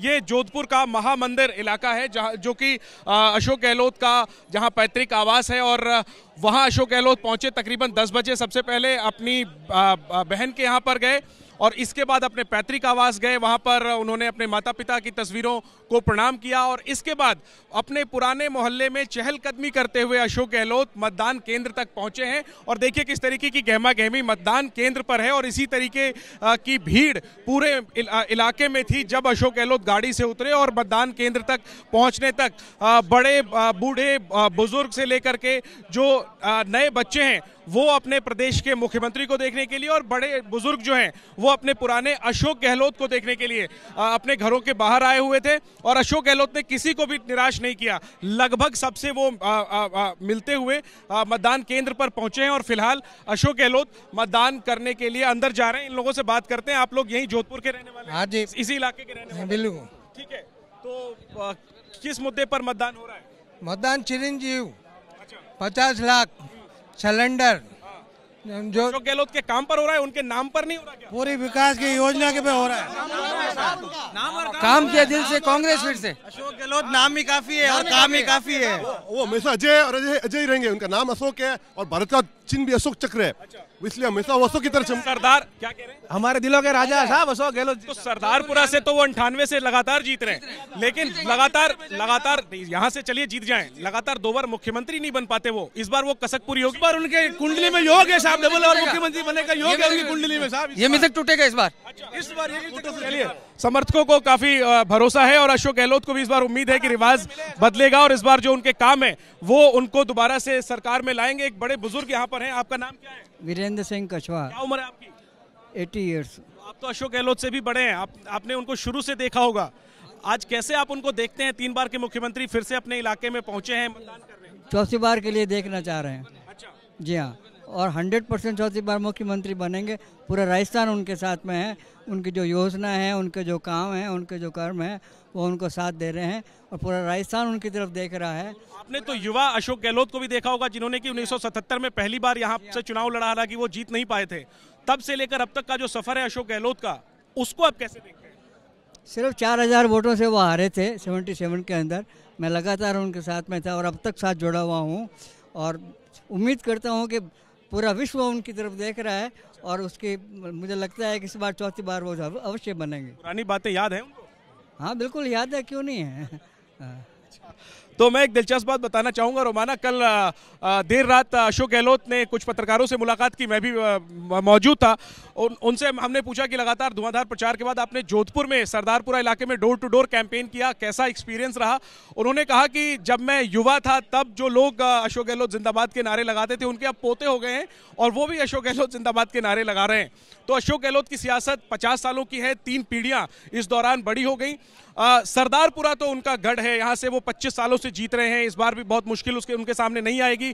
ये जोधपुर का महामंदिर इलाका है जहाँ जो कि अशोक गहलोत का जहाँ पैतृक आवास है और वहाँ अशोक गहलोत पहुँचे तकरीबन दस बजे सबसे पहले अपनी बहन के यहाँ पर गए और इसके बाद अपने पैतृक आवास गए वहाँ पर उन्होंने अपने माता पिता की तस्वीरों को प्रणाम किया और इसके बाद अपने पुराने मोहल्ले में चहलकदमी करते हुए अशोक गहलोत मतदान केंद्र तक पहुँचे हैं और देखिए किस तरीके की गहमा गहमी मतदान केंद्र पर है और इसी तरीके की भीड़ पूरे इलाके में थी जब अशोक गहलोत गाड़ी से उतरे और मतदान केंद्र तक पहुँचने तक बड़े बूढ़े बुजुर्ग से लेकर के जो नए बच्चे हैं वो अपने प्रदेश के मुख्यमंत्री को देखने के लिए और बड़े बुजुर्ग जो हैं वो अपने पुराने अशोक गहलोत को देखने के लिए अपने घरों के बाहर आए हुए थे और अशोक गहलोत ने किसी को भी निराश नहीं किया लगभग सबसे वो आ, आ, आ, मिलते हुए मतदान केंद्र पर पहुंचे हैं और फिलहाल अशोक गहलोत मतदान करने के लिए अंदर जा रहे हैं इन लोगों से बात करते हैं आप लोग यही जोधपुर के रहने वाले हाँ जी इसी इलाके के रहने वाले हाँ, बिल्कुल ठीक है तो किस मुद्दे पर मतदान हो रहा है मतदान चिरंजीव पचास लाख सिलेंडर जो अशोक गहलोत के काम पर हो रहा है उनके नाम पर नहीं हो रहा क्या? पूरी विकास की योजना के पे हो रहा है काम किया दिल से कांग्रेस फिर से अशोक गहलोत नाम ही काफी है और काम ही काफी है वो हमेशा अजय और अजय अजय रहेंगे उनका नाम अशोक है और भारत का चिन्ह भी अशोक चक्र है अच्छा। इसलिए हमेशा वसो की तरफ सरदार क्या कह रहे हैं हमारे दिलों के राजा साहब वसो गहलोत तो सरदारपुरा से तो वो अंठानवे से लगातार जीत रहे हैं लेकिन लगातार लगातार यहाँ से चलिए जीत जाए लगातार दो बार मुख्यमंत्री नहीं बन पाते वो इस बार वो कसकपुर योग बार उनके कुंडली में योग है साहब डबल और मुख्यमंत्री बने का योग है उनकी कुंडली में साहब ये मिथक टूटेगा इस बार अच्छा, इस बार ये समर्थकों को काफी भरोसा है और अशोक गहलोत को भी इस बार उम्मीद है कि रिवाज बदलेगा और इस बार जो उनके काम है वो उनको दोबारा से सरकार में लाएंगे एक बड़े बुजुर्ग यहाँ पर हैं आपका नाम क्या है वीरेंद्र महेंद्र सिंह कछवा क्या उम्र है आपकी एटी ईयर्स आप तो अशोक गहलोत से भी बड़े हैं आप आपने उनको शुरू से देखा होगा आज कैसे आप उनको देखते हैं तीन बार के मुख्यमंत्री फिर से अपने इलाके में पहुंचे हैं चौथी बार के लिए देखना चाह रहे हैं अच्छा जी हाँ और 100 परसेंट चौथी बार मुख्यमंत्री बनेंगे पूरा राजस्थान उनके साथ में है उनकी जो योजना है उनके जो काम है उनके जो कर्म है वो उनको साथ दे रहे हैं और पूरा राजस्थान उनकी तरफ देख रहा है आपने तो युवा अशोक गहलोत को भी देखा होगा जिन्होंने कि 1977 में पहली बार यहाँ से चुनाव लड़ा हालांकि वो जीत नहीं पाए थे तब से लेकर अब तक का जो सफर है अशोक गहलोत का उसको आप कैसे देखते हैं सिर्फ चार हज़ार वोटों से वो हारे थे सेवन के अंदर मैं लगातार उनके साथ में था और अब तक साथ जुड़ा हुआ हूँ और उम्मीद करता हूँ कि पूरा विश्व उनकी तरफ देख रहा है और उसकी मुझे लगता है कि इस बार चौथी बार वो अवश्य बनेंगे पुरानी बातें याद है उनको हाँ बिल्कुल याद है क्यों नहीं है हाँ। तो मैं एक दिलचस्प बात बताना चाहूंगा रोमाना कल देर रात अशोक गहलोत ने कुछ पत्रकारों से मुलाकात की मैं भी मौजूद था उन उनसे हमने पूछा कि लगातार धुआंधार प्रचार के बाद आपने जोधपुर में सरदारपुरा इलाके में डोर टू डोर कैंपेन किया कैसा एक्सपीरियंस रहा उन्होंने कहा कि जब मैं युवा था तब जो लोग अशोक गहलोत जिंदाबाद के नारे लगाते थे उनके अब पोते हो गए हैं और वो भी अशोक गहलोत जिंदाबाद के नारे लगा रहे हैं तो अशोक गहलोत की सियासत पचास सालों की है तीन पीढ़ियाँ इस दौरान बड़ी हो गई सरदारपुरा तो उनका गढ़ है यहाँ से वो 25 सालों से जीत रहे हैं इस बार भी बहुत मुश्किल उसके उनके सामने नहीं आएगी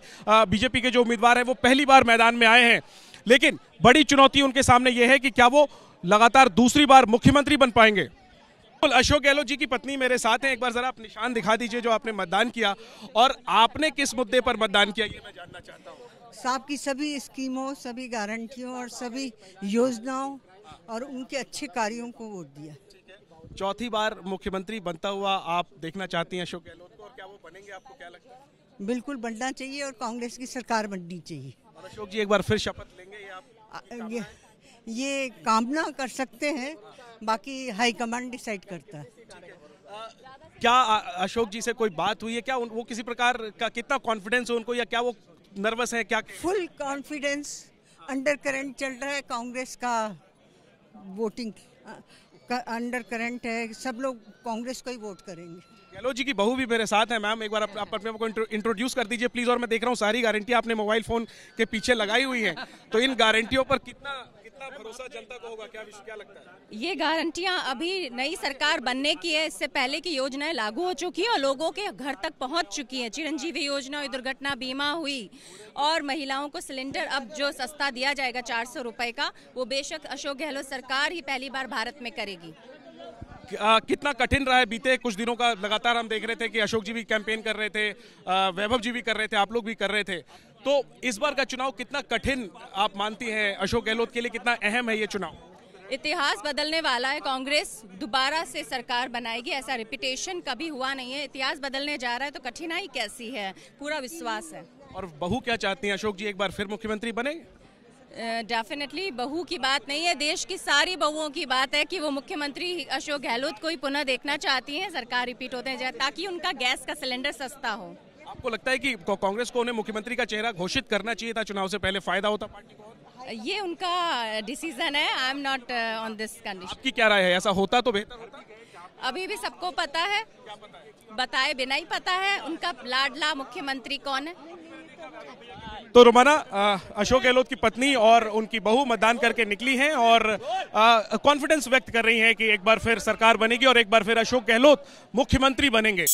बीजेपी के जो उम्मीदवार हैं वो पहली बार मैदान में आए हैं लेकिन बड़ी चुनौती उनके सामने ये है कि क्या वो लगातार दूसरी बार मुख्यमंत्री बन पाएंगे अशोक गहलोत जी की पत्नी मेरे साथ हैं एक बार जरा आप निशान दिखा दीजिए जो आपने मतदान किया और आपने किस मुद्दे पर मतदान किया ये मैं जानना चाहता हूँ साहब की सभी स्कीमों सभी गारंटियों और सभी योजनाओं और उनके अच्छे कार्यों को वोट दिया चौथी बार मुख्यमंत्री बनता हुआ आप देखना चाहती हैं अशोक गहलोत को और क्या वो बनेंगे आपको क्या लगता है बिल्कुल बनना चाहिए और कांग्रेस की सरकार बननी चाहिए अशोक जी एक बार फिर शपथ लेंगे ये ये, कामना कर सकते हैं बाकी कमांड डिसाइड करता है क्या अशोक जी से कोई बात हुई है क्या वो किसी प्रकार का कितना कॉन्फिडेंस है उनको या क्या वो नर्वस है क्या फुल कॉन्फिडेंस अंडर करंट चल रहा है कांग्रेस का वोटिंग अंडर करंट है सब लोग कांग्रेस को ही वोट करेंगे गहलोत जी की बहू भी मेरे साथ है मैम एक बार आप, अपने को इंट्रोड्यूस कर दीजिए प्लीज और मैं देख रहा हूँ सारी गारंटी आपने मोबाइल फोन के पीछे लगाई हुई है तो इन गारंटियों पर कितना कितना भरोसा जनता को होगा क्या क्या लगता है ये गारंटियां अभी नई सरकार बनने की है इससे पहले की योजनाएं लागू हो चुकी है और लोगों के घर तक पहुंच चुकी है चिरंजीवी योजना हुई दुर्घटना बीमा हुई और महिलाओं को सिलेंडर अब जो सस्ता दिया जाएगा चार सौ का वो बेशक अशोक गहलोत सरकार ही पहली बार भारत में करेगी आ, कितना कठिन रहा है बीते कुछ दिनों का लगातार हम देख रहे थे कि अशोक जी भी कैंपेन कर रहे थे वैभव जी भी कर रहे थे आप लोग भी कर रहे थे तो इस बार का चुनाव कितना कठिन आप मानती हैं अशोक गहलोत के लिए कितना अहम है ये चुनाव इतिहास बदलने वाला है कांग्रेस दोबारा से सरकार बनाएगी ऐसा रिपीटेशन कभी हुआ नहीं है इतिहास बदलने जा रहा है तो कठिनाई कैसी है पूरा विश्वास है और बहू क्या चाहती है अशोक जी एक बार फिर मुख्यमंत्री बने डेफिनेटली uh, बहू की बात नहीं है देश की सारी बहुओं की बात है कि वो मुख्यमंत्री अशोक गहलोत को ही पुनः देखना चाहती हैं सरकार रिपीट होते हैं ताकि उनका गैस का सिलेंडर सस्ता हो आपको लगता है कि कांग्रेस को उन्हें मुख्यमंत्री का चेहरा घोषित करना चाहिए था चुनाव से पहले फायदा होता पार्टी को ये उनका डिसीजन है I am not on this condition आपकी क्या राय है ऐसा होता तो बेहतर होता अभी भी सबको पता है बताए बिना ही पता है उनका लाडला मुख्यमंत्री कौन है तो रोमाना अशोक गहलोत की पत्नी और उनकी बहू मतदान करके निकली हैं और कॉन्फिडेंस व्यक्त कर रही हैं कि एक बार फिर सरकार बनेगी और एक बार फिर अशोक गहलोत मुख्यमंत्री बनेंगे